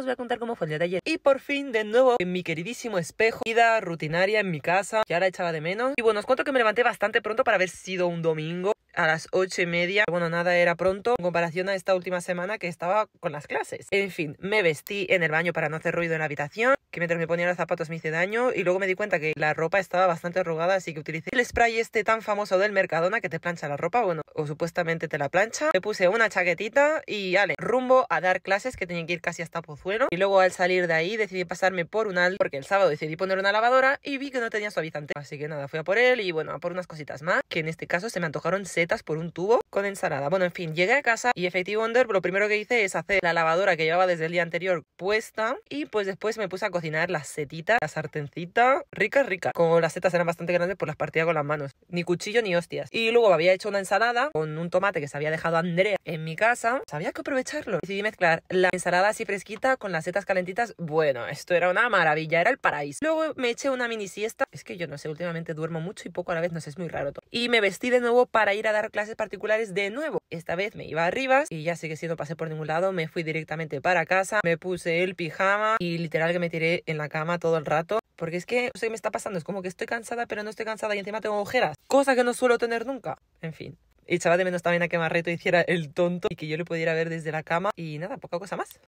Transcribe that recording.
os pues voy a contar cómo fue el día de ayer. Y por fin, de nuevo, en mi queridísimo espejo, vida rutinaria en mi casa, que ahora echaba de menos. Y bueno, os cuento que me levanté bastante pronto para haber sido un domingo a las ocho y media. Bueno, nada era pronto en comparación a esta última semana que estaba con las clases. En fin, me vestí en el baño para no hacer ruido en la habitación que mientras me ponía los zapatos me hice daño y luego me di cuenta que la ropa estaba bastante arrugada, así que utilicé el spray este tan famoso del Mercadona que te plancha la ropa, bueno, o supuestamente te la plancha. Me puse una chaquetita y ale, rumbo a dar clases que tenía que ir casi hasta Pozuelo. Y luego al salir de ahí decidí pasarme por un al porque el sábado decidí poner una lavadora y vi que no tenía suavizante. Así que nada, fui a por él y bueno, a por unas cositas más, que en este caso se me antojaron setas por un tubo con ensalada. Bueno, en fin, llegué a casa y efectivamente lo primero que hice es hacer la lavadora que llevaba desde el día anterior puesta y pues después me puse a cocinar las setitas, la sartencita, rica, rica. Como las setas eran bastante grandes, pues las partía con las manos. Ni cuchillo ni hostias. Y luego había hecho una ensalada con un tomate que se había dejado Andrea en mi casa. Sabía que aprovecharlo. Decidí mezclar la ensalada así fresquita con las setas calentitas. Bueno, esto era una maravilla, era el paraíso. Luego me eché una mini siesta. Es que yo no sé, últimamente duermo mucho y poco a la vez, no sé, es muy raro todo. Y me vestí de nuevo para ir a dar clases particulares de nuevo. Esta vez me iba a y ya sé que si no pasé por ningún lado, me fui directamente para casa, me puse el pijama y literal que me tiré en la cama todo el rato. Porque es que, no me está pasando, es como que estoy cansada, pero no estoy cansada y encima tengo ojeras, cosa que no suelo tener nunca. En fin. Y chaval de menos también a que Marreto hiciera el tonto y que yo le pudiera ver desde la cama y nada, poca cosa más.